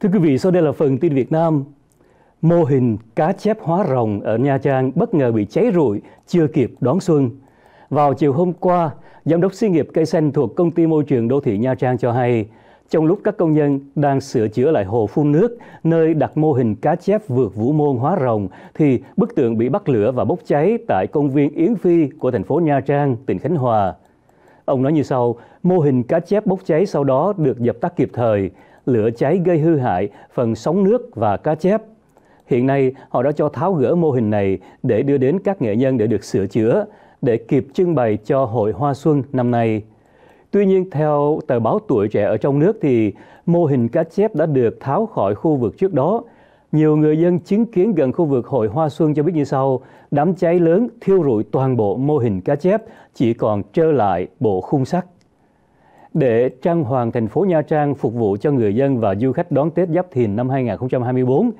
Thưa quý vị, sau đây là phần tin Việt Nam. Mô hình cá chép hóa rồng ở Nha Trang bất ngờ bị cháy rụi, chưa kịp đón xuân. Vào chiều hôm qua, Giám đốc xí nghiệp cây xanh thuộc Công ty Môi trường Đô thị Nha Trang cho hay, trong lúc các công nhân đang sửa chữa lại hồ phun nước, nơi đặt mô hình cá chép vượt vũ môn hóa rồng, thì bức tượng bị bắt lửa và bốc cháy tại công viên Yến Phi của thành phố Nha Trang, tỉnh Khánh Hòa. Ông nói như sau, mô hình cá chép bốc cháy sau đó được dập tắt kịp thời, lửa cháy gây hư hại phần sóng nước và cá chép. Hiện nay, họ đã cho tháo gỡ mô hình này để đưa đến các nghệ nhân để được sửa chữa, để kịp trưng bày cho Hội Hoa Xuân năm nay. Tuy nhiên, theo tờ báo Tuổi Trẻ ở trong nước thì mô hình cá chép đã được tháo khỏi khu vực trước đó. Nhiều người dân chứng kiến gần khu vực Hội Hoa Xuân cho biết như sau, đám cháy lớn thiêu rụi toàn bộ mô hình cá chép, chỉ còn trơ lại bộ khung sắt để trang hoàng thành phố Nha Trang phục vụ cho người dân và du khách đón Tết Giáp Thìn năm 2024,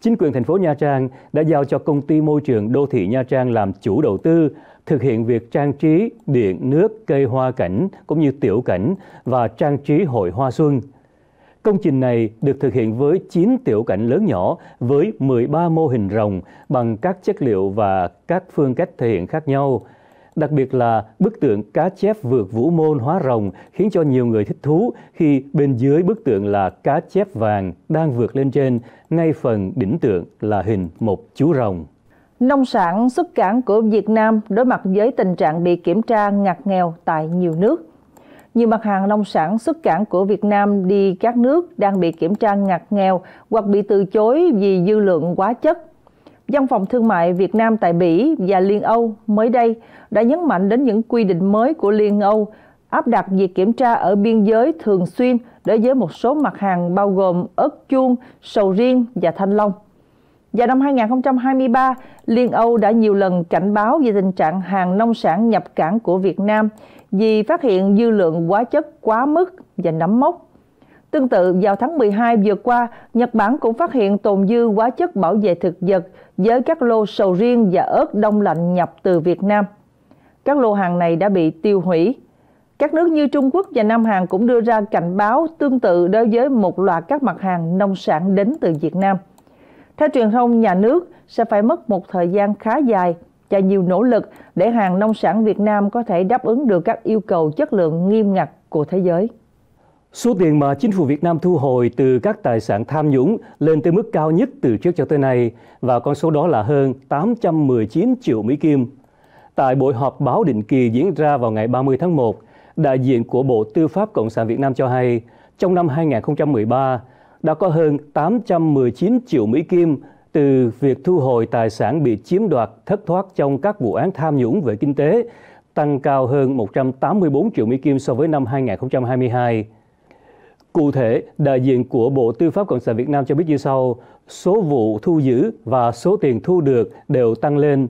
chính quyền thành phố Nha Trang đã giao cho công ty môi trường đô thị Nha Trang làm chủ đầu tư, thực hiện việc trang trí điện, nước, cây hoa cảnh cũng như tiểu cảnh và trang trí hội hoa xuân. Công trình này được thực hiện với 9 tiểu cảnh lớn nhỏ với 13 mô hình rồng bằng các chất liệu và các phương cách thể hiện khác nhau – Đặc biệt là bức tượng cá chép vượt vũ môn hóa rồng khiến cho nhiều người thích thú khi bên dưới bức tượng là cá chép vàng đang vượt lên trên, ngay phần đỉnh tượng là hình một chú rồng. Nông sản xuất cảng của Việt Nam đối mặt với tình trạng bị kiểm tra ngặt nghèo tại nhiều nước. Nhiều mặt hàng nông sản xuất cảng của Việt Nam đi các nước đang bị kiểm tra ngặt nghèo hoặc bị từ chối vì dư lượng quá chất Văn phòng Thương mại Việt Nam tại Bỉ và Liên Âu mới đây đã nhấn mạnh đến những quy định mới của Liên Âu áp đặt việc kiểm tra ở biên giới thường xuyên đối với một số mặt hàng bao gồm ớt chuông, sầu riêng và thanh long. Và năm 2023, Liên Âu đã nhiều lần cảnh báo về tình trạng hàng nông sản nhập cảng của Việt Nam vì phát hiện dư lượng hóa chất quá mức và nấm mốc Tương tự, vào tháng 12 vừa qua, Nhật Bản cũng phát hiện tồn dư hóa chất bảo vệ thực vật với các lô sầu riêng và ớt đông lạnh nhập từ Việt Nam. Các lô hàng này đã bị tiêu hủy. Các nước như Trung Quốc và Nam Hàn cũng đưa ra cảnh báo tương tự đối với một loạt các mặt hàng nông sản đến từ Việt Nam. Theo truyền thông nhà nước, sẽ phải mất một thời gian khá dài và nhiều nỗ lực để hàng nông sản Việt Nam có thể đáp ứng được các yêu cầu chất lượng nghiêm ngặt của thế giới. Số tiền mà chính phủ Việt Nam thu hồi từ các tài sản tham nhũng lên tới mức cao nhất từ trước cho tới nay và con số đó là hơn 819 triệu Mỹ Kim. Tại buổi họp báo định kỳ diễn ra vào ngày 30 tháng 1, đại diện của Bộ Tư pháp Cộng sản Việt Nam cho hay, trong năm 2013 đã có hơn 819 triệu Mỹ Kim từ việc thu hồi tài sản bị chiếm đoạt thất thoát trong các vụ án tham nhũng về kinh tế, tăng cao hơn 184 triệu Mỹ Kim so với năm 2022. Cụ thể, đại diện của Bộ Tư pháp Cộng sản Việt Nam cho biết như sau, số vụ thu giữ và số tiền thu được đều tăng lên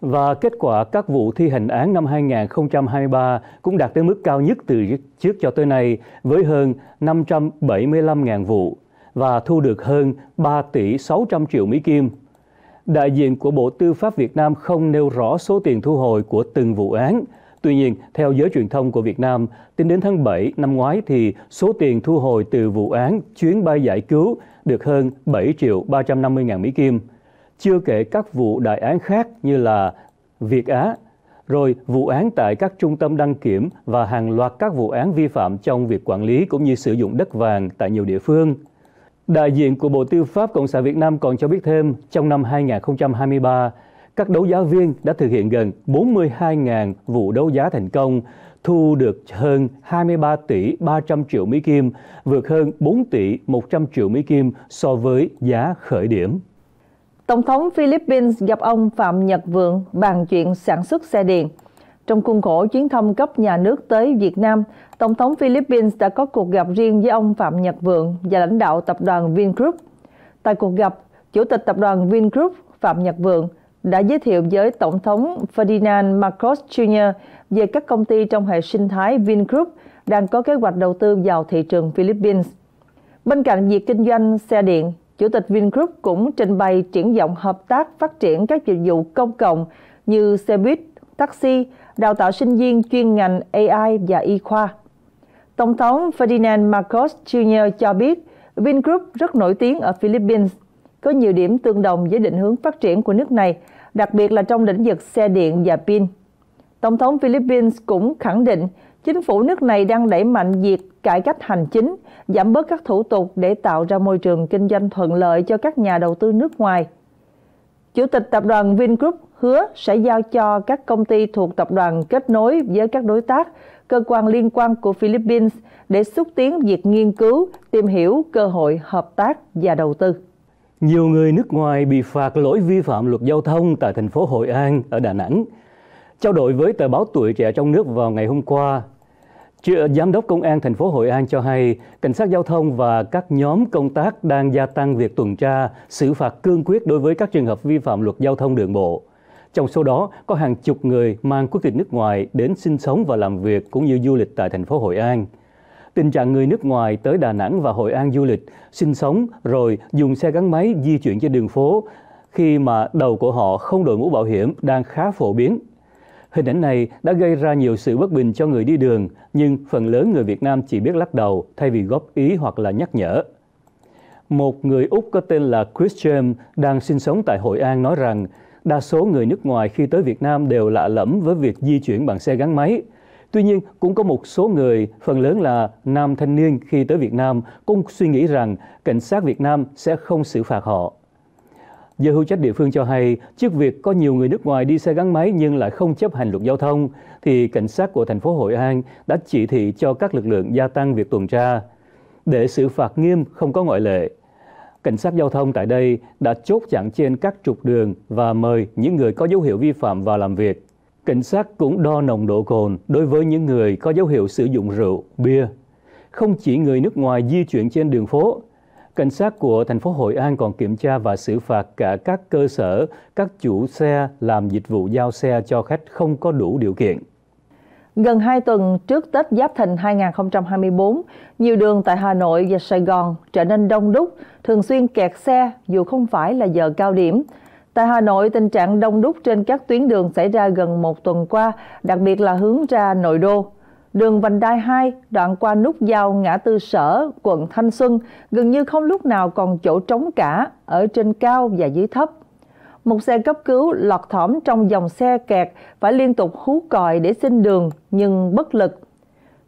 và kết quả các vụ thi hành án năm 2023 cũng đạt tới mức cao nhất từ trước cho tới nay với hơn 575.000 vụ và thu được hơn 3 tỷ 600 triệu Mỹ Kim. Đại diện của Bộ Tư pháp Việt Nam không nêu rõ số tiền thu hồi của từng vụ án, Tuy nhiên, theo giới truyền thông của Việt Nam, tính đến tháng 7 năm ngoái thì số tiền thu hồi từ vụ án chuyến bay giải cứu được hơn 7 triệu 350 ngàn Mỹ Kim. Chưa kể các vụ đại án khác như là Việt Á, rồi vụ án tại các trung tâm đăng kiểm và hàng loạt các vụ án vi phạm trong việc quản lý cũng như sử dụng đất vàng tại nhiều địa phương. Đại diện của Bộ Tư pháp Cộng sản Việt Nam còn cho biết thêm, trong năm 2023, các đấu giá viên đã thực hiện gần 42.000 vụ đấu giá thành công, thu được hơn 23 tỷ 300 triệu Mỹ Kim, vượt hơn 4 tỷ 100 triệu Mỹ Kim so với giá khởi điểm. Tổng thống Philippines gặp ông Phạm Nhật Vượng bàn chuyện sản xuất xe điện. Trong khuôn khổ chuyến thăm cấp nhà nước tới Việt Nam, Tổng thống Philippines đã có cuộc gặp riêng với ông Phạm Nhật Vượng và lãnh đạo tập đoàn Vingroup. Tại cuộc gặp, Chủ tịch tập đoàn Vingroup Phạm Nhật Vượng đã giới thiệu với Tổng thống Ferdinand Marcos Jr. về các công ty trong hệ sinh thái Vingroup đang có kế hoạch đầu tư vào thị trường Philippines. Bên cạnh việc kinh doanh xe điện, Chủ tịch Vingroup cũng trình bày triển vọng hợp tác phát triển các dịch vụ công cộng như xe buýt, taxi, đào tạo sinh viên chuyên ngành AI và y khoa. Tổng thống Ferdinand Marcos Jr. cho biết Vingroup rất nổi tiếng ở Philippines – có nhiều điểm tương đồng với định hướng phát triển của nước này, đặc biệt là trong lĩnh vực xe điện và pin. Tổng thống Philippines cũng khẳng định chính phủ nước này đang đẩy mạnh việc cải cách hành chính, giảm bớt các thủ tục để tạo ra môi trường kinh doanh thuận lợi cho các nhà đầu tư nước ngoài. Chủ tịch tập đoàn Vingroup hứa sẽ giao cho các công ty thuộc tập đoàn kết nối với các đối tác, cơ quan liên quan của Philippines để xúc tiến việc nghiên cứu, tìm hiểu cơ hội hợp tác và đầu tư. Nhiều người nước ngoài bị phạt lỗi vi phạm luật giao thông tại thành phố Hội An ở Đà Nẵng. Trao đổi với tờ báo Tuổi Trẻ trong nước vào ngày hôm qua, Giám đốc Công an thành phố Hội An cho hay, cảnh sát giao thông và các nhóm công tác đang gia tăng việc tuần tra, xử phạt cương quyết đối với các trường hợp vi phạm luật giao thông đường bộ. Trong số đó có hàng chục người mang quốc tịch nước ngoài đến sinh sống và làm việc cũng như du lịch tại thành phố Hội An. Tình trạng người nước ngoài tới Đà Nẵng và Hội An du lịch, sinh sống rồi dùng xe gắn máy di chuyển trên đường phố khi mà đầu của họ không đội mũ bảo hiểm đang khá phổ biến. Hình ảnh này đã gây ra nhiều sự bất bình cho người đi đường, nhưng phần lớn người Việt Nam chỉ biết lắc đầu thay vì góp ý hoặc là nhắc nhở. Một người Úc có tên là Christian đang sinh sống tại Hội An nói rằng đa số người nước ngoài khi tới Việt Nam đều lạ lẫm với việc di chuyển bằng xe gắn máy – Tuy nhiên, cũng có một số người, phần lớn là nam thanh niên khi tới Việt Nam, cũng suy nghĩ rằng cảnh sát Việt Nam sẽ không xử phạt họ. Giới hữu trách địa phương cho hay, trước việc có nhiều người nước ngoài đi xe gắn máy nhưng lại không chấp hành luật giao thông, thì cảnh sát của thành phố Hội An đã chỉ thị cho các lực lượng gia tăng việc tuần tra để xử phạt nghiêm không có ngoại lệ. Cảnh sát giao thông tại đây đã chốt chặn trên các trục đường và mời những người có dấu hiệu vi phạm vào làm việc. Cảnh sát cũng đo nồng độ cồn đối với những người có dấu hiệu sử dụng rượu, bia. Không chỉ người nước ngoài di chuyển trên đường phố, cảnh sát của thành phố Hội An còn kiểm tra và xử phạt cả các cơ sở, các chủ xe làm dịch vụ giao xe cho khách không có đủ điều kiện. Gần 2 tuần trước Tết Giáp Thìn 2024, nhiều đường tại Hà Nội và Sài Gòn trở nên đông đúc, thường xuyên kẹt xe dù không phải là giờ cao điểm. Tại Hà Nội, tình trạng đông đúc trên các tuyến đường xảy ra gần một tuần qua, đặc biệt là hướng ra nội đô. Đường Vành Đai 2, đoạn qua nút giao ngã tư sở, quận Thanh Xuân, gần như không lúc nào còn chỗ trống cả, ở trên cao và dưới thấp. Một xe cấp cứu lọt thỏm trong dòng xe kẹt phải liên tục hú còi để xin đường nhưng bất lực.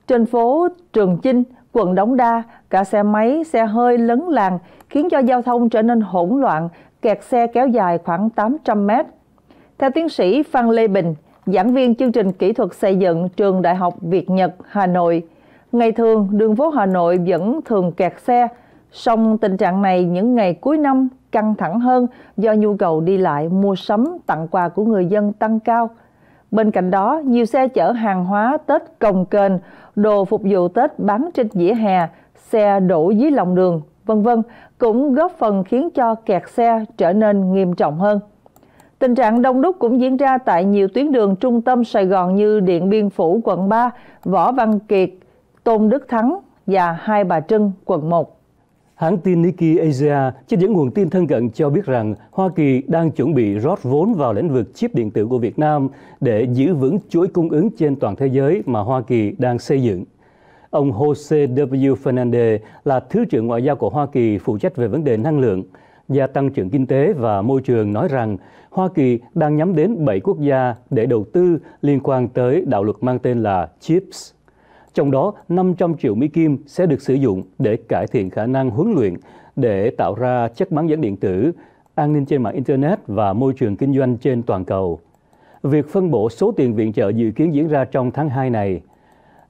Trên phố Trường Chinh, quận Đống Đa, cả xe máy, xe hơi lấn làng khiến cho giao thông trở nên hỗn loạn kẹt xe kéo dài khoảng 800 mét. Theo tiến sĩ Phan Lê Bình, giảng viên chương trình kỹ thuật xây dựng trường Đại học Việt Nhật Hà Nội, ngày thường đường phố Hà Nội vẫn thường kẹt xe, song tình trạng này những ngày cuối năm căng thẳng hơn do nhu cầu đi lại mua sắm tặng quà của người dân tăng cao. Bên cạnh đó, nhiều xe chở hàng hóa Tết cồng kềnh, đồ phục vụ Tết bán trên dĩa hè, xe đổ dưới lòng đường vân vân cũng góp phần khiến cho kẹt xe trở nên nghiêm trọng hơn. Tình trạng đông đúc cũng diễn ra tại nhiều tuyến đường trung tâm Sài Gòn như Điện Biên Phủ quận 3, Võ Văn Kiệt, Tôn Đức Thắng và Hai Bà Trưng quận 1. Hãng tin Nikkei Asia trên những nguồn tin thân cận cho biết rằng Hoa Kỳ đang chuẩn bị rót vốn vào lĩnh vực chip điện tử của Việt Nam để giữ vững chuỗi cung ứng trên toàn thế giới mà Hoa Kỳ đang xây dựng ông Jose W. Fernandez là Thứ trưởng Ngoại giao của Hoa Kỳ phụ trách về vấn đề năng lượng gia tăng trưởng kinh tế và môi trường nói rằng Hoa Kỳ đang nhắm đến 7 quốc gia để đầu tư liên quan tới đạo luật mang tên là CHIPS. Trong đó, 500 triệu Mỹ Kim sẽ được sử dụng để cải thiện khả năng huấn luyện, để tạo ra chất bán dẫn điện tử, an ninh trên mạng Internet và môi trường kinh doanh trên toàn cầu. Việc phân bổ số tiền viện trợ dự kiến diễn ra trong tháng 2 này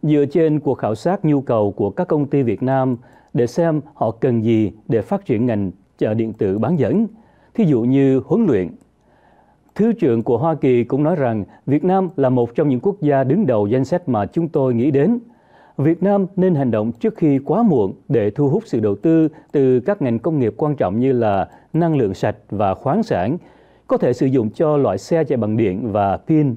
dựa trên cuộc khảo sát nhu cầu của các công ty Việt Nam để xem họ cần gì để phát triển ngành chợ điện tử bán dẫn, thí dụ như huấn luyện. Thứ trưởng của Hoa Kỳ cũng nói rằng Việt Nam là một trong những quốc gia đứng đầu danh sách mà chúng tôi nghĩ đến. Việt Nam nên hành động trước khi quá muộn để thu hút sự đầu tư từ các ngành công nghiệp quan trọng như là năng lượng sạch và khoáng sản, có thể sử dụng cho loại xe chạy bằng điện và pin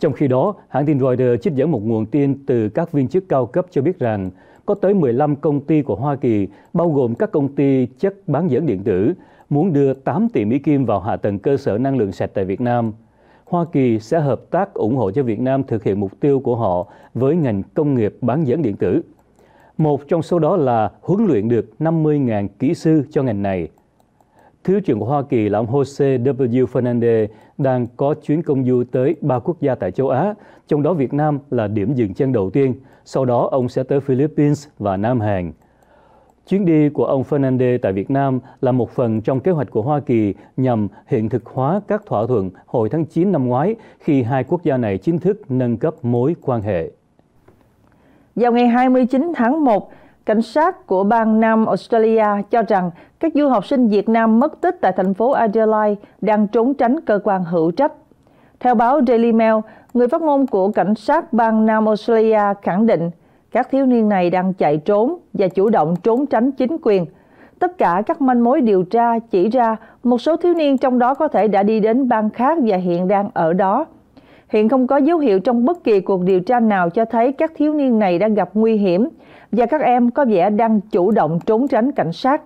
trong khi đó, hãng tin Reuters trích dẫn một nguồn tin từ các viên chức cao cấp cho biết rằng có tới 15 công ty của Hoa Kỳ, bao gồm các công ty chất bán dẫn điện tử, muốn đưa 8 tỷ Mỹ Kim vào hạ tầng cơ sở năng lượng sạch tại Việt Nam. Hoa Kỳ sẽ hợp tác ủng hộ cho Việt Nam thực hiện mục tiêu của họ với ngành công nghiệp bán dẫn điện tử. Một trong số đó là huấn luyện được 50.000 kỹ sư cho ngành này – Thứ trưởng của Hoa Kỳ là ông Jose W. Fernandez đang có chuyến công du tới ba quốc gia tại châu Á, trong đó Việt Nam là điểm dừng chân đầu tiên. Sau đó ông sẽ tới Philippines và Nam Hàn. Chuyến đi của ông Fernandez tại Việt Nam là một phần trong kế hoạch của Hoa Kỳ nhằm hiện thực hóa các thỏa thuận hồi tháng 9 năm ngoái khi hai quốc gia này chính thức nâng cấp mối quan hệ. Vào ngày 29 tháng 1, Cảnh sát của bang Nam Australia cho rằng các du học sinh Việt Nam mất tích tại thành phố Adelaide đang trốn tránh cơ quan hữu trách. Theo báo Daily Mail, người phát ngôn của cảnh sát bang Nam Australia khẳng định các thiếu niên này đang chạy trốn và chủ động trốn tránh chính quyền. Tất cả các manh mối điều tra chỉ ra một số thiếu niên trong đó có thể đã đi đến bang khác và hiện đang ở đó hiện không có dấu hiệu trong bất kỳ cuộc điều tra nào cho thấy các thiếu niên này đang gặp nguy hiểm và các em có vẻ đang chủ động trốn tránh cảnh sát.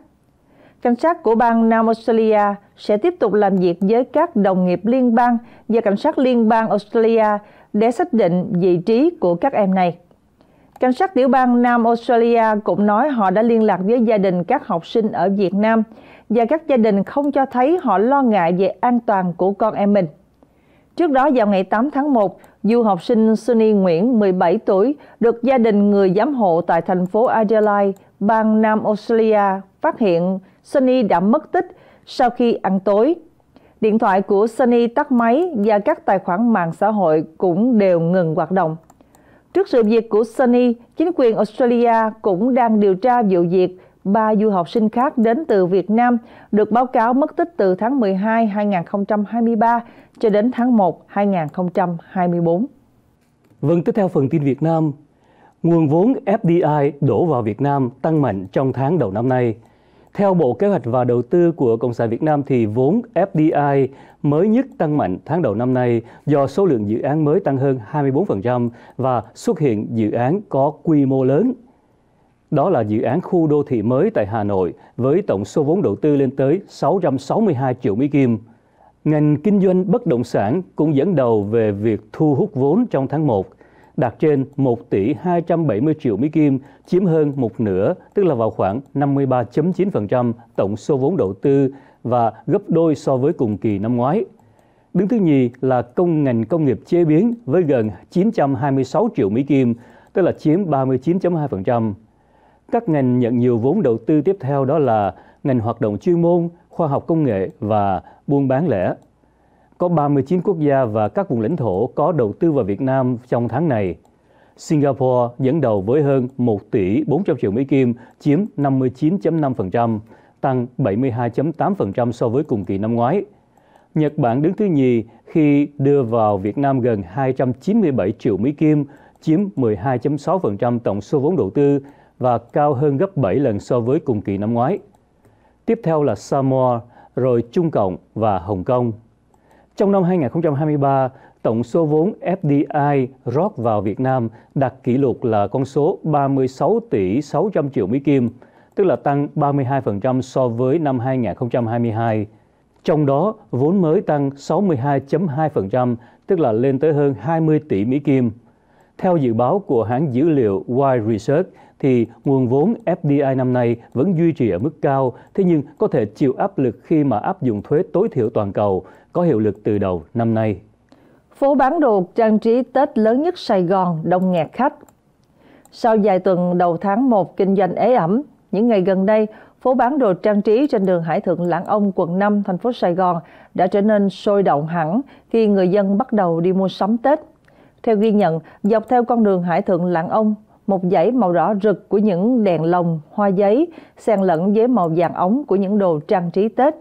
Cảnh sát của bang Nam Australia sẽ tiếp tục làm việc với các đồng nghiệp liên bang và cảnh sát liên bang Australia để xác định vị trí của các em này. Cảnh sát tiểu bang Nam Australia cũng nói họ đã liên lạc với gia đình các học sinh ở Việt Nam và các gia đình không cho thấy họ lo ngại về an toàn của con em mình. Trước đó vào ngày 8 tháng 1, du học sinh Sunny Nguyễn, 17 tuổi, được gia đình người giám hộ tại thành phố Adelaide, bang Nam Australia, phát hiện Sunny đã mất tích sau khi ăn tối. Điện thoại của Sunny tắt máy và các tài khoản mạng xã hội cũng đều ngừng hoạt động. Trước sự việc của Sunny, chính quyền Australia cũng đang điều tra vụ việc ba du học sinh khác đến từ Việt Nam được báo cáo mất tích từ tháng 12 2023 cho đến tháng 1 2024. Vâng, tiếp theo phần tin Việt Nam. Nguồn vốn FDI đổ vào Việt Nam tăng mạnh trong tháng đầu năm nay. Theo Bộ Kế hoạch và Đầu tư của Cộng sản Việt Nam thì vốn FDI mới nhất tăng mạnh tháng đầu năm nay do số lượng dự án mới tăng hơn 24% và xuất hiện dự án có quy mô lớn đó là dự án khu đô thị mới tại Hà Nội với tổng số vốn đầu tư lên tới 662 triệu Mỹ Kim. Ngành kinh doanh bất động sản cũng dẫn đầu về việc thu hút vốn trong tháng 1, đạt trên 1 tỷ 270 triệu Mỹ Kim, chiếm hơn một nửa, tức là vào khoảng 53.9% tổng số vốn đầu tư và gấp đôi so với cùng kỳ năm ngoái. Đứng thứ nhì là công ngành công nghiệp chế biến với gần 926 triệu Mỹ Kim, tức là chiếm 39.2%. Các ngành nhận nhiều vốn đầu tư tiếp theo đó là ngành hoạt động chuyên môn, khoa học công nghệ và buôn bán lẻ. Có 39 quốc gia và các vùng lãnh thổ có đầu tư vào Việt Nam trong tháng này. Singapore dẫn đầu với hơn 1 tỷ 400 triệu Mỹ Kim, chiếm 59.5%, tăng 72.8% so với cùng kỳ năm ngoái. Nhật Bản đứng thứ nhì khi đưa vào Việt Nam gần 297 triệu Mỹ Kim, chiếm 12.6% tổng số vốn đầu tư và cao hơn gấp 7 lần so với cùng kỳ năm ngoái. Tiếp theo là Samoa, rồi Trung Cộng và Hồng Kông. Trong năm 2023, tổng số vốn FDI rót vào Việt Nam đạt kỷ lục là con số 36 tỷ 600 triệu Mỹ Kim, tức là tăng 32% so với năm 2022. Trong đó, vốn mới tăng 62.2%, tức là lên tới hơn 20 tỷ Mỹ Kim. Theo dự báo của hãng dữ liệu Y Research, thì nguồn vốn FDI năm nay vẫn duy trì ở mức cao, thế nhưng có thể chịu áp lực khi mà áp dụng thuế tối thiểu toàn cầu, có hiệu lực từ đầu năm nay. Phố bán đồ trang trí Tết lớn nhất Sài Gòn đông nghẹt khách. Sau vài tuần đầu tháng 1 kinh doanh ế ẩm, những ngày gần đây, phố bán đồ trang trí trên đường Hải Thượng Lãng Ông, quận 5, thành phố Sài Gòn đã trở nên sôi động hẳn khi người dân bắt đầu đi mua sắm Tết. Theo ghi nhận, dọc theo con đường Hải Thượng Lạng Ông, một dãy màu đỏ rực của những đèn lồng, hoa giấy, xen lẫn với màu vàng ống của những đồ trang trí Tết.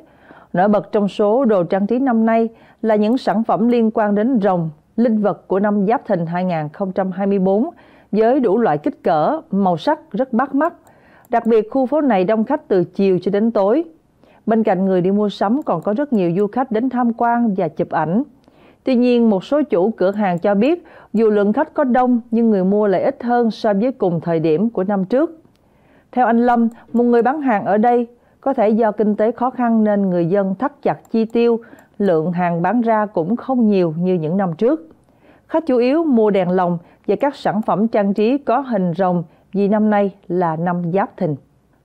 Nổi bật trong số đồ trang trí năm nay là những sản phẩm liên quan đến rồng, linh vật của năm Giáp Thìn 2024 với đủ loại kích cỡ, màu sắc rất bắt mắt. Đặc biệt khu phố này đông khách từ chiều cho đến tối. Bên cạnh người đi mua sắm còn có rất nhiều du khách đến tham quan và chụp ảnh. Tuy nhiên, một số chủ cửa hàng cho biết dù lượng khách có đông nhưng người mua lại ít hơn so với cùng thời điểm của năm trước. Theo anh Lâm, một người bán hàng ở đây có thể do kinh tế khó khăn nên người dân thắt chặt chi tiêu, lượng hàng bán ra cũng không nhiều như những năm trước. Khách chủ yếu mua đèn lồng và các sản phẩm trang trí có hình rồng vì năm nay là năm Giáp thình.